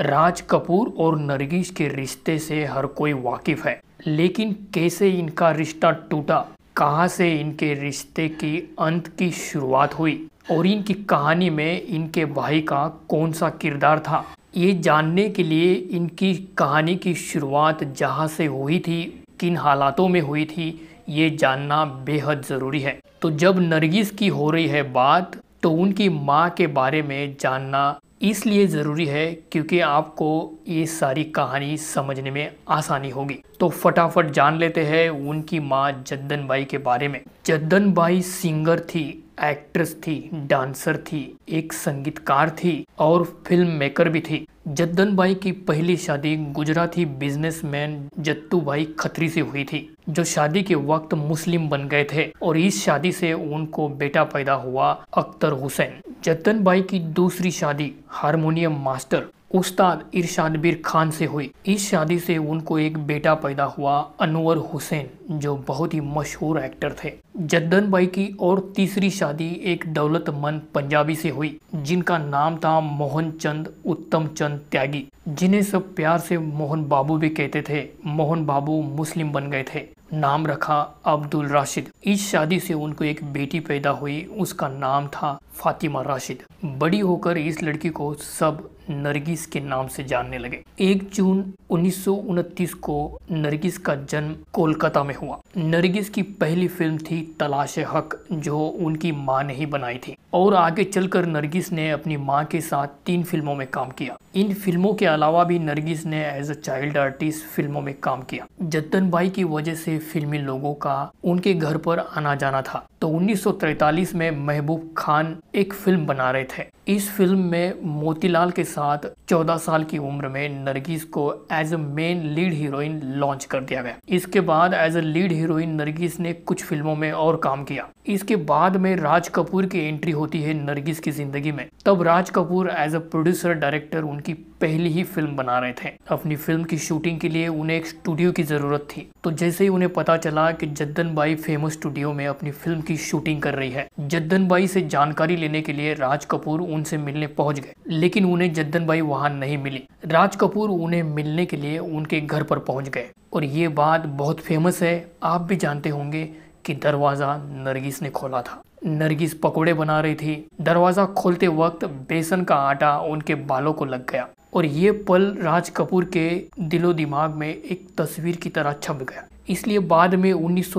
राज कपूर और नरगिस के रिश्ते से हर कोई वाकिफ है लेकिन कैसे इनका रिश्ता टूटा कहाँ से इनके रिश्ते की अंत की शुरुआत हुई और इनकी कहानी में इनके भाई का कौन सा किरदार था ये जानने के लिए इनकी कहानी की शुरुआत जहाँ से हुई थी किन हालातों में हुई थी ये जानना बेहद ज़रूरी है तो जब नरगिस की हो रही है बात तो उनकी माँ के बारे में जानना इसलिए ज़रूरी है क्योंकि आपको ये सारी कहानी समझने में आसानी होगी तो फटाफट जान लेते हैं उनकी माँ जद्दन बाई के बारे में जद्दन बाई सिंगर थी एक्ट्रेस थी डांसर थी एक संगीतकार थी और फिल्म मेकर भी थी जद्दन बाई की पहली शादी गुजराती बिजनेसमैन जत्तूबाई खत्री से हुई थी जो शादी के वक्त मुस्लिम बन गए थे और इस शादी से उनको बेटा पैदा हुआ अख्तर हुसैन जद्दन भाई की दूसरी शादी हारमोनियम मास्टर उस्ताद इरशाद बिर खान से हुई इस शादी से उनको एक बेटा पैदा हुआ अनवर हुसैन जो बहुत ही मशहूर एक्टर थे जद्दन भाई की और तीसरी शादी एक दौलतमंद पंजाबी से हुई जिनका नाम था मोहन चंद उत्तम चंद त्यागी जिन्हें सब प्यार से मोहन बाबू भी कहते थे मोहन बाबू मुस्लिम बन गए थे नाम रखा अब्दुल राशिद इस शादी से उनको एक बेटी पैदा हुई उसका नाम था फातिमा राशिद बड़ी होकर इस लड़की को सब नरगिस के नाम से जानने लगे 1 जून उन्नीस को नरगिस का जन्म कोलकाता में हुआ नरगिस की पहली फिल्म थी तलाश हक जो उनकी माँ ने ही बनाई थी और आगे चलकर नरगिस ने अपनी माँ के साथ तीन फिल्मों में काम किया इन फिल्मों के अलावा भी नरगिस ने एज अ चाइल्ड आर्टिस्ट फिल्मों में काम किया जद्दन भाई की वजह से फिल्मी लोगों का उनके घर पर आना जाना था तो 1943 में महबूब खान एक फिल्म बना रहे थे इस फिल्म में मोतीलाल के साथ 14 साल की उम्र में नरगिस को as a main lead heroine launch कर दिया गया इसके बाद as a lead heroine Nargis ने कुछ फिल्मों में और काम किया इसके बाद में राज कपूर की एंट्री होती है नरगिस की जिंदगी में तब Raj Kapoor as a producer director उनकी पहली ही फिल्म बना रहे थे अपनी फिल्म की शूटिंग के लिए उन्हें एक स्टूडियो की जरूरत थी तो जैसे ही उन्हें पता चला कि जद्दन बाई फेमस स्टूडियो में अपनी फिल्म की की शूटिंग कर रही है जद्दन भाई से जानकारी लेने के लिए राज कपूर उनसे मिलने पहुंच गए लेकिन उन्हें जद्दन भाई वहां नहीं मिली राज कपूर उन्हें मिलने के लिए उनके घर पर पहुंच गए और ये बात बहुत फेमस है आप भी जानते होंगे कि दरवाज़ा नरगिस ने खोला था नरगिस पकौड़े बना रही थी दरवाज़ा खोलते वक्त बेसन का आटा उनके बालों को लग गया और ये पल राज कपूर के दिलो दिमाग में एक तस्वीर की तरह छप गया इसलिए बाद में उन्नीस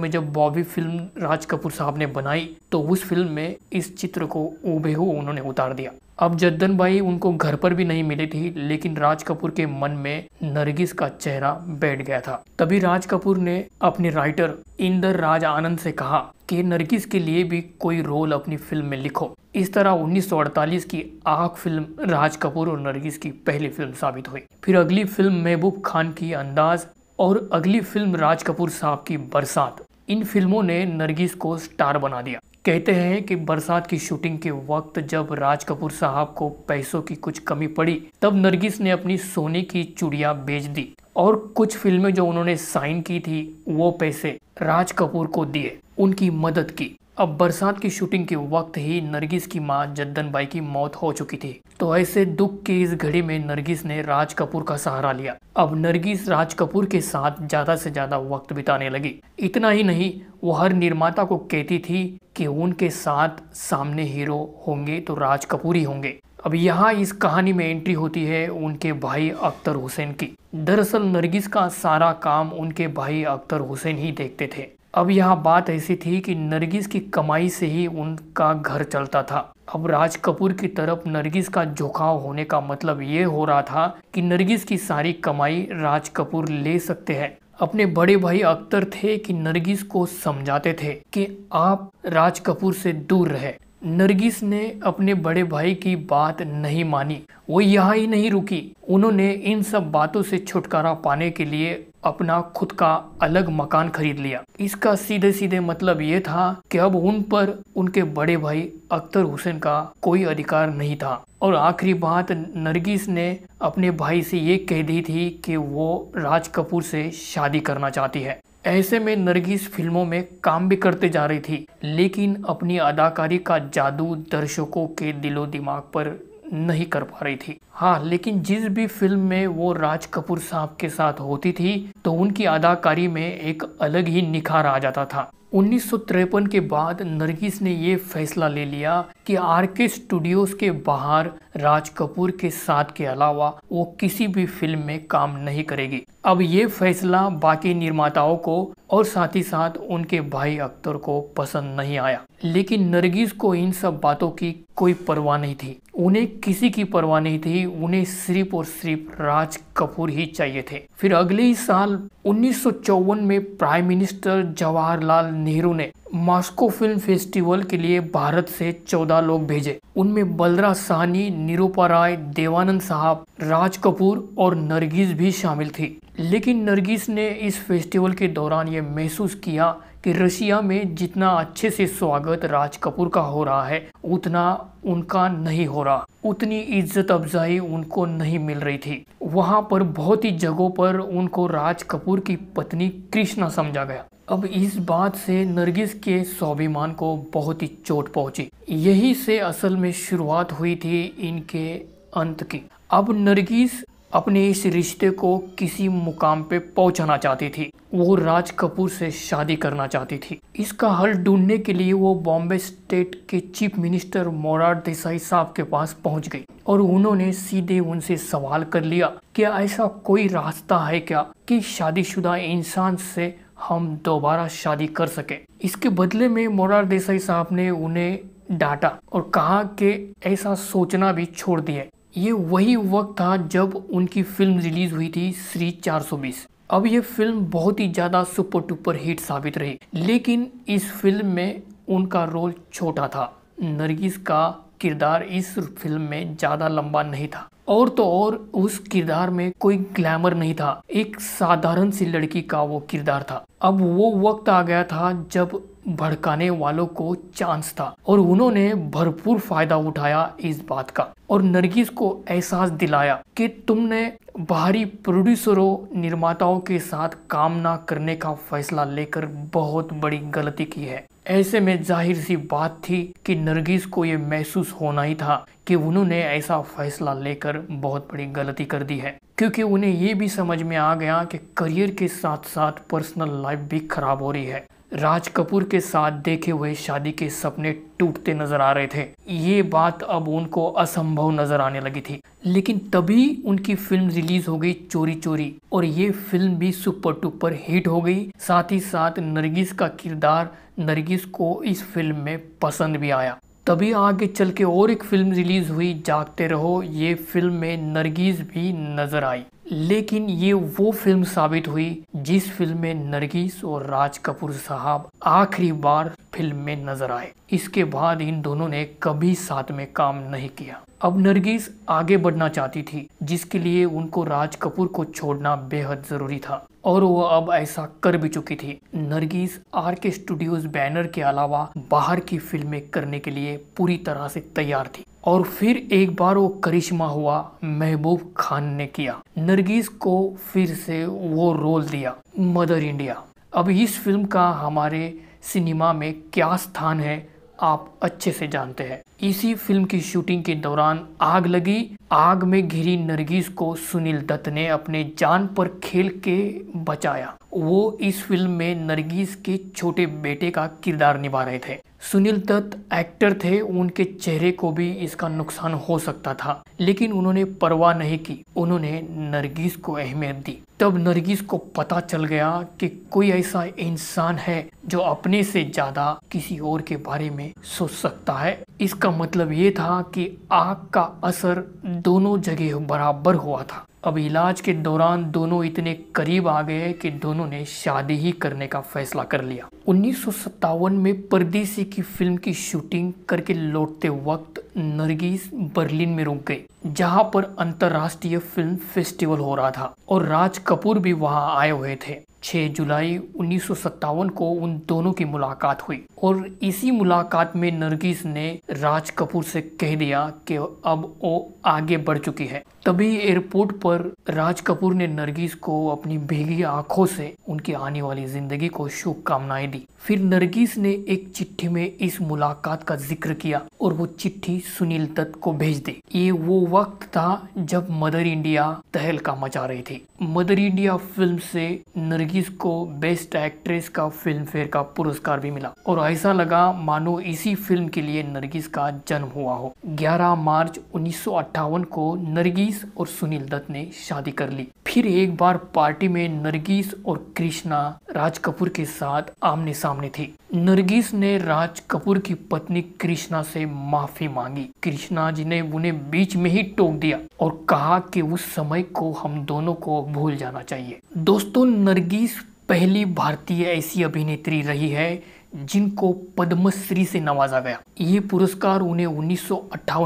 में जब बॉबी फिल्म राज कपूर साहब ने बनाई तो उस फिल्म में इस चित्र को ऊबेहू उन्होंने उतार दिया अब जद्दन भाई उनको घर पर भी नहीं मिली थी लेकिन राज कपूर के मन में नरगिस का चेहरा बैठ गया था तभी राज कपूर ने अपने राइटर इंदर राज आनंद से कहा कि नरगिस के लिए भी कोई रोल अपनी फिल्म में लिखो इस तरह 1948 की आग फिल्म राज कपूर और नरगिस की पहली फिल्म साबित हुई फिर अगली फिल्म महबूब खान की अंदाज और अगली फिल्म राज कपूर साहब की बरसात इन फिल्मों ने नरगिस को स्टार बना दिया कहते हैं कि बरसात की शूटिंग के वक्त जब राज कपूर साहब को पैसों की कुछ कमी पड़ी तब नरगिस ने अपनी सोने की चुड़िया बेच दी और कुछ फिल्में जो उन्होंने साइन की थी वो पैसे राज कपूर को दिए उनकी मदद की अब बरसात की शूटिंग के वक्त ही नरगिस की मां जद्दन बाई की मौत हो चुकी थी तो ऐसे दुख की इस घड़ी में नरगिस ने राज कपूर का सहारा लिया अब नरगिस राज कपूर के साथ ज्यादा से ज्यादा वक्त बिताने लगी इतना ही नहीं वो हर निर्माता को कहती थी कि उनके साथ सामने हीरो होंगे तो राज कपूर ही होंगे अब यहाँ इस कहानी में एंट्री होती है उनके भाई अख्तर हुसैन की दरअसल नरगिस का सारा काम उनके भाई अख्तर हुसैन ही देखते थे अब यहाँ बात ऐसी थी कि नरगिस की कमाई से ही उनका घर चलता था अब राज कपूर की तरफ नरगिस का झुकाव होने का मतलब ये हो रहा था कि नरगिस की सारी कमाई राज कपूर ले सकते हैं अपने बड़े भाई अख्तर थे कि नरगिस को समझाते थे कि आप राज कपूर से दूर रहे नरगिस ने अपने बड़े भाई की बात नहीं मानी वो यहाँ ही नहीं रुकी उन्होंने इन सब बातों से छुटकारा पाने के लिए अपना खुद का अलग मकान खरीद लिया इसका सीधे सीधे मतलब ये था कि अब उन पर उनके बड़े भाई अख्तर हुसैन का कोई अधिकार नहीं था और आखिरी बात नरगिस ने अपने भाई से ये कह दी थी कि वो राज कपूर से शादी करना चाहती है ऐसे में नरगिस फिल्मों में काम भी करते जा रही थी लेकिन अपनी अदाकारी का जादू दर्शकों के दिलो दिमाग पर नहीं कर पा रही थी हाँ लेकिन जिस भी फिल्म में वो राज कपूर साहब के साथ होती थी तो उनकी अदाकारी में एक अलग ही निखार आ जाता था उन्नीस के बाद नरगिस ने ये फैसला ले लिया कि आर के स्टूडियोज के बाहर राज कपूर के साथ के अलावा वो किसी भी फिल्म में काम नहीं करेगी अब ये फैसला बाकी निर्माताओं को और साथ ही साथ उनके भाई अख्तर को पसंद नहीं आया लेकिन नरगिस को इन सब बातों की कोई परवाह नहीं थी उन्हें किसी की परवाह नहीं थी उन्हें सिर्फ और सिर्फ राज कपूर ही चाहिए थे फिर अगले ही साल उन्नीस में प्राइम मिनिस्टर जवाहरलाल नेहरू ने मास्को फिल्म फेस्टिवल के लिए भारत से 14 लोग भेजे उनमें बलरा सहनी निरूपा राय देवानंद साहब राज कपूर और नरगिस भी शामिल थी लेकिन नरगिस ने इस फेस्टिवल के दौरान ये महसूस किया कि रशिया में जितना अच्छे से स्वागत राज कपूर का हो रहा है उतना उनका नहीं हो रहा उतनी इज्जत अफजाई उनको नहीं मिल रही थी वहां पर बहुत ही जगहों पर उनको राज कपूर की पत्नी कृष्णा समझा गया अब इस बात से नरगिस के स्वाभिमान को बहुत ही चोट पहुंची यही से असल में शुरुआत हुई थी इनके अंत की अब नरगिस अपने इस रिश्ते को किसी मुकाम पे पहुंचाना चाहती थी वो राज कपूर से शादी करना चाहती थी इसका हल ढूंढने के लिए वो बॉम्बे स्टेट के चीफ मिनिस्टर मोरार देसाई साहब के पास पहुंच गई और उन्होंने सीधे उनसे सवाल कर लिया क्या ऐसा कोई रास्ता है क्या कि शादीशुदा इंसान से हम दोबारा शादी कर सके इसके बदले में मोरार देसाई साहब ने उन्हें डांटा और कहा कि ऐसा सोचना भी छोड़ दिया ये वही वक्त था जब उनकी फिल्म रिलीज़ हुई थी श्री 420। अब ये फिल्म बहुत ही ज़्यादा सुपर टूपर हिट साबित रही लेकिन इस फिल्म में उनका रोल छोटा था नरगिस का किरदार इस फिल्म में ज़्यादा लंबा नहीं था और तो और उस किरदार में कोई ग्लैमर नहीं था एक साधारण सी लड़की का वो किरदार था अब वो वक्त आ गया था जब भड़काने वालों को चांस था और उन्होंने भरपूर फायदा उठाया इस बात का और नरगिस को एहसास दिलाया कि तुमने बाहरी प्रोड्यूसरों निर्माताओं के साथ काम ना करने का फैसला लेकर बहुत बड़ी गलती की है ऐसे में जाहिर सी बात थी कि नरगिस को ये महसूस होना ही था कि उन्होंने ऐसा फैसला लेकर बहुत बड़ी गलती कर दी है क्योंकि उन्हें ये भी समझ में आ गया कि करियर के साथ साथ पर्सनल लाइफ भी खराब हो रही है राज कपूर के साथ देखे हुए शादी के सपने टूटते नजर आ रहे थे ये बात अब उनको असंभव नजर आने लगी थी लेकिन तभी उनकी फिल्म रिलीज हो गई चोरी चोरी और ये फिल्म भी सुपर टुपर हिट हो गई साथ ही साथ नरगिस का किरदार नरगिस को इस फिल्म में पसंद भी आया तभी आगे चल के और एक फिल्म रिलीज़ हुई जागते रहो ये फिल्म में नरगिस भी नज़र आई लेकिन ये वो फिल्म साबित हुई जिस फिल्म में नरगिस और राज कपूर साहब आखिरी बार फिल्म में नजर आए इसके बाद इन दोनों ने कभी साथ में काम नहीं किया अब नरगिस आगे बढ़ना चाहती थी जिसके लिए उनको राज कपूर को छोड़ना बेहद ज़रूरी था और वो अब ऐसा कर भी चुकी थी Nargis R K studios banner के अलावा बाहर की फिल्में करने के लिए पूरी तरह से तैयार थी और फिर एक बार वो करिश्मा हुआ महबूब खान ने किया नरगिस को फिर से वो रोल दिया मदर इंडिया अब इस फिल्म का हमारे सिनेमा में क्या स्थान है आप अच्छे से जानते हैं इसी फिल्म की शूटिंग के दौरान आग लगी आग में घिरी नरगिस को सुनील दत्त ने अपने जान पर खेल के बचाया वो इस फिल्म में नरगिस के छोटे बेटे का किरदार निभा रहे थे सुनील दत्त एक्टर थे उनके चेहरे को भी इसका नुकसान हो सकता था लेकिन उन्होंने परवाह नहीं की उन्होंने नरगिस को अहमियत दी तब नरगिस को पता चल गया कि कोई ऐसा इंसान है जो अपने से ज्यादा किसी और के बारे में सोच सकता है इसका इसका मतलब ये था कि आग का असर दोनों जगह बराबर हुआ था अब इलाज के दौरान दोनों इतने करीब आ गए कि दोनों ने शादी ही करने का फैसला कर लिया उन्नीस में परदेसी की फिल्म की शूटिंग करके लौटते वक्त नरगिस बर्लिन में रुक गए जहां पर अंतरराष्ट्रीय फिल्म फेस्टिवल हो रहा था और राज कपूर भी वहां आए हुए थे 6 जुलाई उन्नीस को उन दोनों की मुलाकात हुई और इसी मुलाकात में नरगिस ने राज कपूर से कह दिया कि अब वो आगे बढ़ चुकी है तभी एयरपोर्ट पर राज कपूर ने नरगिस को अपनी भीगी आंखों से उनकी आने वाली जिंदगी को शुभकामनाएं दी फिर नरगिस ने एक चिट्ठी में इस मुलाकात का जिक्र किया और वो चिट्ठी सुनील दत्त को भेज दी ये वो वक्त था जब मदर इंडिया तहलका मचा रही थी मदर इंडिया फिल्म से नरगिस को बेस्ट एक्ट्रेस का फिल्म फेयर का पुरस्कार भी मिला और ऐसा लगा मानो इसी फिल्म के लिए नरगिस का जन्म हुआ हो 11 मार्च उन्नीस को नरगिस नरगिस और सुनील दत्त ने शादी कर ली फिर एक बार पार्टी में नरगिस और कृष्णा राज कपूर के साथ आमने सामने थे नरगिस ने राज कपूर की पत्नी कृष्णा से माफी मांगी कृष्णा जी ने उन्हें बीच में ही टोक दिया और कहा कि उस समय को हम दोनों को भूल जाना चाहिए दोस्तों नरगिस पहली भारतीय ऐसी अभिनेत्री रही है जिनको पद्मश्री से नवाजा गया ये पुरस्कार उन्हें उन्नीस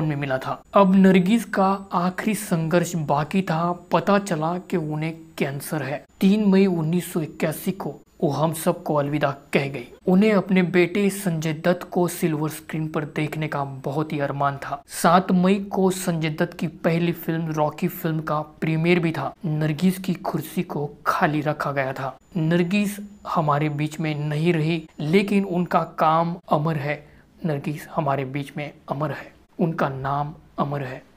में मिला था अब नरगिस का आखिरी संघर्ष बाकी था पता चला कि उन्हें कैंसर है तीन मई 1981 को वो हम सबको अलविदा कह गई उन्हें अपने बेटे संजय दत्त को सिल्वर स्क्रीन पर देखने का बहुत ही अरमान था सात मई को संजय दत्त की पहली फिल्म रॉकी फिल्म का प्रीमियर भी था नरगिस की कुर्सी को खाली रखा गया था नरगिस हमारे बीच में नहीं रही लेकिन उनका काम अमर है नरगिस हमारे बीच में अमर है उनका नाम अमर है